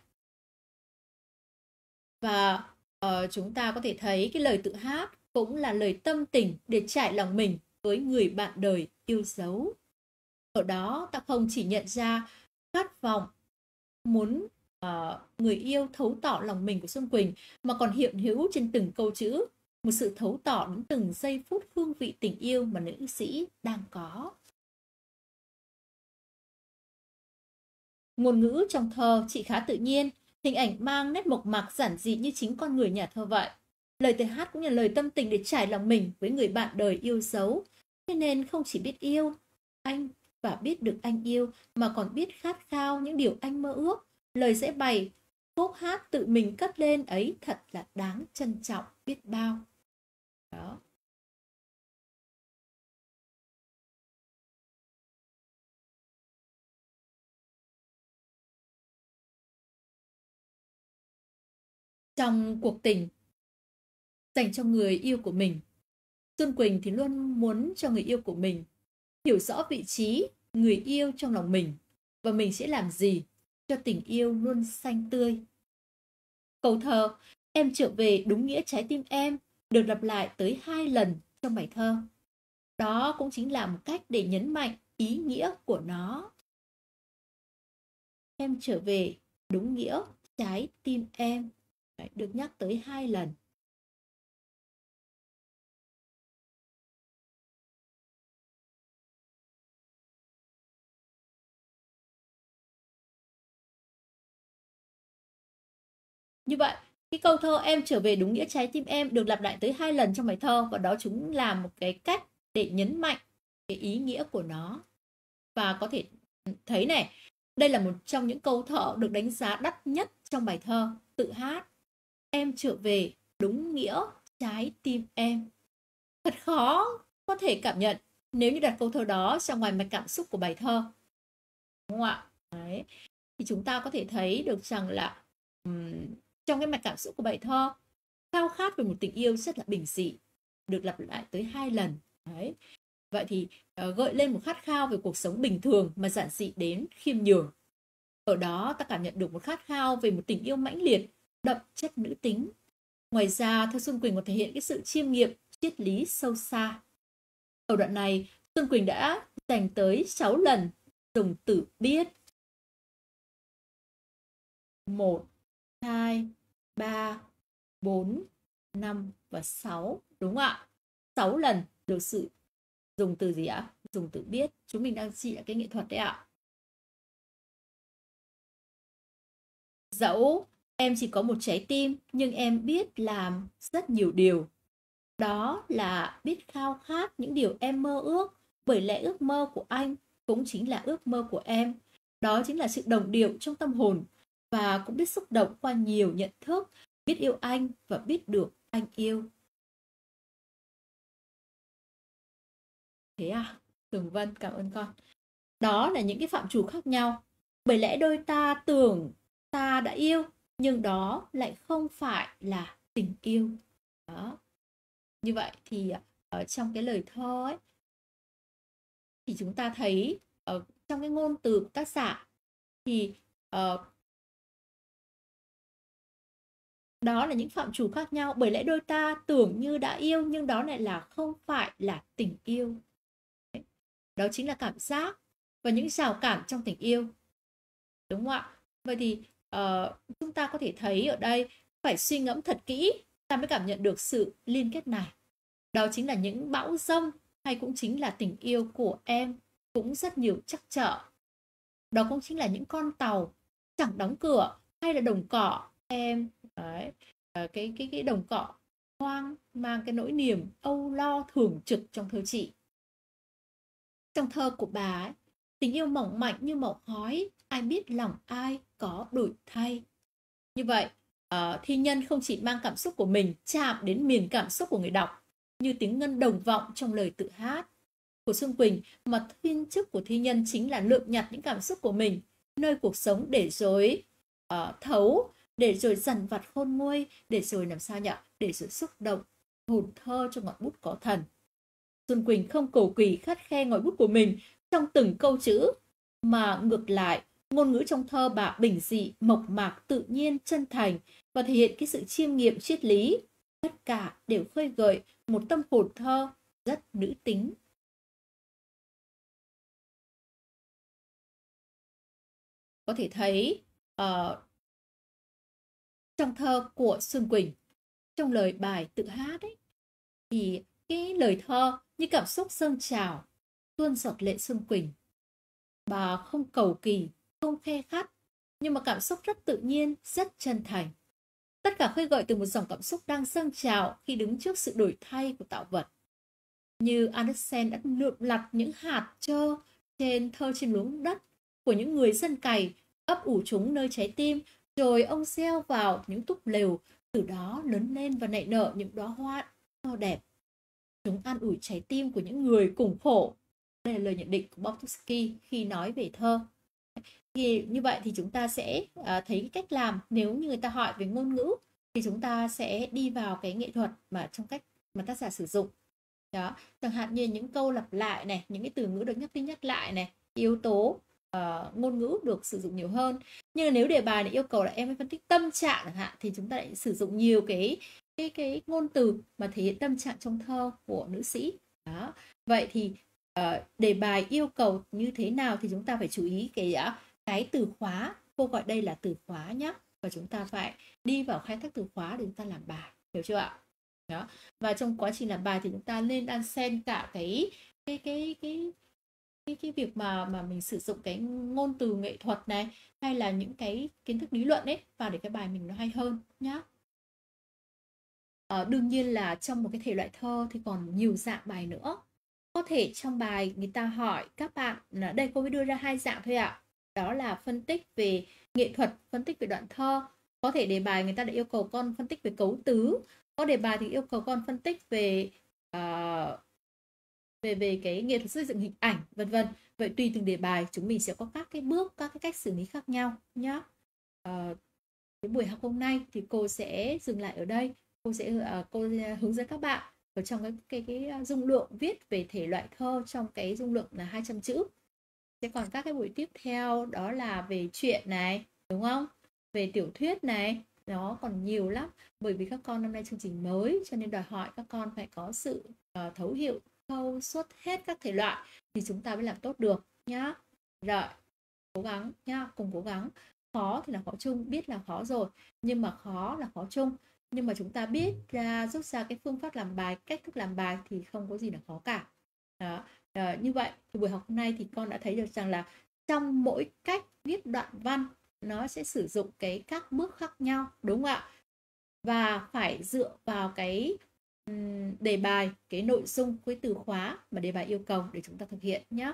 và uh, chúng ta có thể thấy cái lời tự hát cũng là lời tâm tình để trải lòng mình với người bạn đời yêu dấu ở đó ta không chỉ nhận ra khát vọng muốn uh, người yêu thấu tỏ lòng mình của xuân quỳnh mà còn hiện hữu trên từng câu chữ một sự thấu tỏ đến từng giây phút hương vị tình yêu mà nữ sĩ đang có ngôn ngữ trong thơ chị khá tự nhiên Hình ảnh mang nét mộc mạc giản dị như chính con người nhà thơ vậy. Lời tiếng hát cũng là lời tâm tình để trải lòng mình với người bạn đời yêu dấu. Thế nên không chỉ biết yêu anh và biết được anh yêu mà còn biết khát khao những điều anh mơ ước. Lời dễ bày, khúc hát tự mình cất lên ấy thật là đáng trân trọng biết bao. Đó. trong cuộc tình dành cho người yêu của mình. Xuân Quỳnh thì luôn muốn cho người yêu của mình hiểu rõ vị trí người yêu trong lòng mình và mình sẽ làm gì cho tình yêu luôn xanh tươi. cầu thơ Em trở về đúng nghĩa trái tim em được lặp lại tới hai lần trong bài thơ. Đó cũng chính là một cách để nhấn mạnh ý nghĩa của nó. Em trở về đúng nghĩa trái tim em được nhắc tới hai lần Như vậy, cái câu thơ em trở về đúng nghĩa trái tim em được lặp lại tới hai lần trong bài thơ và đó chúng là một cái cách để nhấn mạnh cái ý nghĩa của nó. Và có thể thấy này, đây là một trong những câu thơ được đánh giá đắt nhất trong bài thơ tự hát em trở về đúng nghĩa trái tim em. Thật khó có thể cảm nhận nếu như đặt câu thơ đó ra ngoài mạch cảm xúc của bài thơ. Đúng không ạ? Đấy. Thì chúng ta có thể thấy được rằng là um, trong cái mạch cảm xúc của bài thơ khao khát về một tình yêu rất là bình dị được lặp lại tới hai lần đấy vậy thì uh, gợi lên một khát khao về cuộc sống bình thường mà giản dị đến khiêm nhường ở đó ta cảm nhận được một khát khao về một tình yêu mãnh liệt đậm chất nữ tính. Ngoài ra, thơ Xuân Quỳnh còn thể hiện cái sự chiêm nghiệm, triết lý sâu xa. Ở đoạn này, Xuân Quỳnh đã dành tới 6 lần dùng từ biết. 1, 2, 3, 4, 5 và 6. Đúng không ạ? 6 lần được sự dùng từ gì ạ? Dùng từ biết. Chúng mình đang chỉ cái nghệ thuật đấy ạ. Dẫu em chỉ có một trái tim nhưng em biết làm rất nhiều điều đó là biết khao khát những điều em mơ ước bởi lẽ ước mơ của anh cũng chính là ước mơ của em đó chính là sự đồng điệu trong tâm hồn và cũng biết xúc động qua nhiều nhận thức biết yêu anh và biết được anh yêu thế à tường vân cảm ơn con đó là những cái phạm chủ khác nhau bởi lẽ đôi ta tưởng ta đã yêu nhưng đó lại không phải là tình yêu đó như vậy thì ờ, ở trong cái lời thơ ấy thì chúng ta thấy ở ờ, trong cái ngôn từ của tác giả thì uh, đó là những phạm chủ khác nhau bởi lẽ đôi ta tưởng như đã yêu nhưng đó lại là không phải là tình yêu đó chính là cảm giác và những rào cảm trong tình yêu đúng không ạ vậy thì uh, chúng ta có thể thấy ở đây phải suy ngẫm thật kỹ ta mới cảm nhận được sự liên kết này đó chính là những bão rông hay cũng chính là tình yêu của em cũng rất nhiều chắc trở đó cũng chính là những con tàu chẳng đóng cửa hay là đồng cỏ em đấy ờ, cái cái cái đồng cỏ hoang mang cái nỗi niềm âu lo thường trực trong thơ chị trong thơ của bà ấy, tình yêu mỏng mảnh như màu khói ai biết lòng ai có đổi thay như vậy uh, thi nhân không chỉ mang cảm xúc của mình chạm đến miền cảm xúc của người đọc như tiếng ngân đồng vọng trong lời tự hát của Xuân Quỳnh mà thiên chức của thi nhân chính là lượm nhặt những cảm xúc của mình nơi cuộc sống để rồi uh, thấu để rồi dằn vặt khôn nguôi để rồi làm sao nhỉ để rồi xúc động hồn thơ cho ngọn bút có thần Xuân Quỳnh không cầu kỳ khắt khe ngòi bút của mình trong từng câu chữ mà ngược lại Ngôn ngữ trong thơ bà bình dị, mộc mạc, tự nhiên, chân thành và thể hiện cái sự chiêm nghiệm triết lý. Tất cả đều khơi gợi một tâm hồn thơ rất nữ tính. Có thể thấy uh, trong thơ của Xuân Quỳnh, trong lời bài tự hát ấy, thì cái lời thơ như cảm xúc dâng trào, tuôn giọt lệ Xuân Quỳnh. Bà không cầu kỳ không khe khắt, nhưng mà cảm xúc rất tự nhiên, rất chân thành. Tất cả khơi gợi từ một dòng cảm xúc đang dâng trào khi đứng trước sự đổi thay của tạo vật. Như Andersen đã lượm lặt những hạt trơ trên thơ trên luống đất của những người dân cày, ấp ủ chúng nơi trái tim, rồi ông gieo vào những túp lều, từ đó lớn lên và nảy nở những đóa hoa to đẹp. Chúng an ủi trái tim của những người cùng khổ. Đây là lời nhận định của Bob Tuskey khi nói về thơ thì như vậy thì chúng ta sẽ uh, thấy cái cách làm nếu như người ta hỏi về ngôn ngữ thì chúng ta sẽ đi vào cái nghệ thuật mà trong cách mà tác giả sử dụng đó chẳng hạn như những câu lặp lại này những cái từ ngữ được nhắc đi nhắc lại này yếu tố uh, ngôn ngữ được sử dụng nhiều hơn nhưng nếu đề bài này yêu cầu là em phải phân tích tâm trạng chẳng hạn thì chúng ta lại sử dụng nhiều cái cái cái ngôn từ mà thể hiện tâm trạng trong thơ của nữ sĩ đó vậy thì uh, đề bài yêu cầu như thế nào thì chúng ta phải chú ý cái uh, cái từ khóa cô gọi đây là từ khóa nhé và chúng ta phải đi vào khai thác từ khóa để chúng ta làm bài hiểu chưa ạ đó và trong quá trình làm bài thì chúng ta nên đan xen cả cái cái cái cái cái cái việc mà mà mình sử dụng cái ngôn từ nghệ thuật này hay là những cái kiến thức lý luận ấy vào để cái bài mình nó hay hơn nhá à, đương nhiên là trong một cái thể loại thơ thì còn nhiều dạng bài nữa có thể trong bài người ta hỏi các bạn là đây cô mới đưa ra hai dạng thôi ạ đó là phân tích về nghệ thuật phân tích về đoạn thơ có thể đề bài người ta đã yêu cầu con phân tích về cấu tứ có đề bài thì yêu cầu con phân tích về uh, về về cái nghệ thuật xây dựng hình ảnh vân vân vậy tùy từng đề bài chúng mình sẽ có các cái bước các cái cách xử lý khác nhau nhé uh, ờ, buổi học hôm nay thì cô sẽ dừng lại ở đây cô sẽ uh, cô hướng dẫn các bạn ở trong cái cái, cái dung lượng viết về thể loại thơ trong cái dung lượng là 200 chữ thế còn các cái buổi tiếp theo đó là về chuyện này đúng không về tiểu thuyết này nó còn nhiều lắm bởi vì các con năm nay chương trình mới cho nên đòi hỏi các con phải có sự uh, thấu hiểu thâu suốt hết các thể loại thì chúng ta mới làm tốt được nhá rồi cố gắng nhá cùng cố gắng khó thì là khó chung biết là khó rồi nhưng mà khó là khó chung nhưng mà chúng ta biết ra rút ra cái phương pháp làm bài cách thức làm bài thì không có gì là khó cả đó à, như vậy thì buổi học hôm nay thì con đã thấy được rằng là trong mỗi cách viết đoạn văn nó sẽ sử dụng cái các bước khác nhau đúng không ạ và phải dựa vào cái đề bài cái nội dung cái từ khóa mà đề bài yêu cầu để chúng ta thực hiện nhé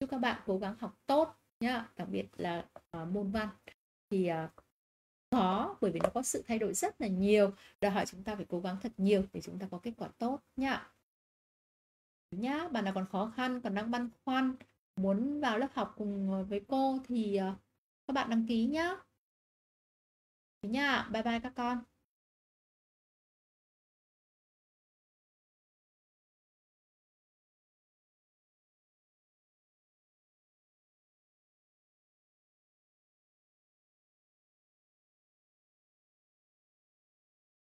chúc các bạn cố gắng học tốt nhé đặc biệt là uh, môn văn thì uh, khó bởi vì nó có sự thay đổi rất là nhiều đòi hỏi chúng ta phải cố gắng thật nhiều để chúng ta có kết quả tốt nhá nhá bạn nào còn khó khăn còn đang băn khoăn muốn vào lớp học cùng ờ, với cô thì ờ, các bạn đăng ký nhá thế nha bye bye các con